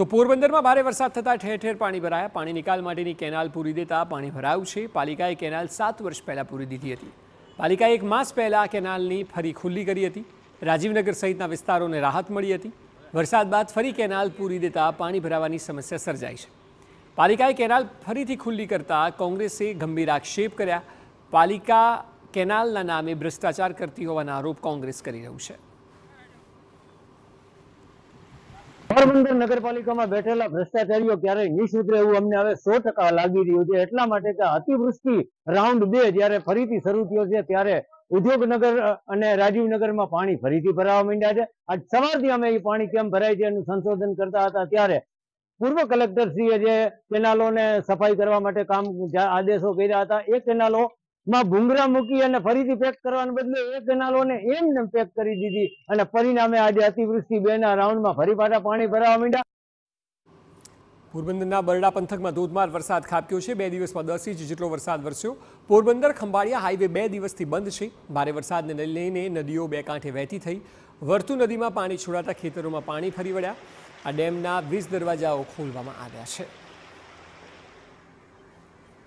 તો પોરબંદરમાં ભારે વરસાદ થતાં ઠેર ઠેર પાણી ભરાયા પાણી નિકાલ માટેની કેનાલ પૂરી દેતા પાણી ભરાયું છે પાલિકાએ કેનાલ સાત વર્ષ પહેલાં પૂરી દીધી હતી પાલિકાએ એક માસ પહેલાં કેનાલની ફરી ખુલ્લી કરી હતી રાજીવનગર સહિતના વિસ્તારોને રાહત મળી હતી વરસાદ બાદ ફરી કેનાલ પૂરી દેતા પાણી ભરાવાની સમસ્યા સર્જાઈ છે પાલિકાએ કેનાલ ફરીથી ખુલ્લી કરતાં કોંગ્રેસે ગંભીર આક્ષેપ કર્યા પાલિકા કેનાલના નામે ભ્રષ્ટાચાર કરતી હોવાના આરોપ કોંગ્રેસ કરી રહ્યું છે પોરબંદર નગરપાલિકામાં બેઠેલા ભ્રષ્ટાચારીઓ ક્યારે નહીં એવું અમને હવે સો ટકા લાગી રહ્યું છે એટલા માટે કે અતિવૃષ્ટિ રાઉન્ડ બે જયારે ફરીથી શરૂ થયો છે ત્યારે ઉદ્યોગનગર અને રાજીવનગરમાં પાણી ફરીથી ભરાવા માંડ્યા છે આજ સવારથી અમે એ પાણી કેમ ભરાય છે એનું સંશોધન કરતા હતા ત્યારે પૂર્વ કલેક્ટરશ્રીએ જે કેનાલોને સફાઈ કરવા માટે કામ આદેશો કર્યા હતા એ કેનાલો માં ભૂંગરા મૂકી અને ફરીથી પેક કરવાને બદલે એ કેનાલોને એમ ને પેક કરી દીધી અને પરિણામે આજે અતિવૃષ્ટિ બે બેના રાઉન્ડમાં ફરી પાછા પાણી ભરાવા માંડ્યા પોરબંદરના બરડા પંથકમાં ધોધમાર વરસાદ ખાબક્યો છે બે દિવસમાં દસ ઇંચ જેટલો વરસાદ વરસ્યો પોરબંદર ખંભાળિયા હાઈવે બે દિવસથી બંધ છે ભારે વરસાદને લઈને નદીઓ બે કાંઠે વહેતી થઈ વર્તુ નદીમાં પાણી છોડાતા ખેતરોમાં પાણી ફરી વળ્યા આ ડેમના વીસ દરવાજાઓ ખોલવામાં આવ્યા છે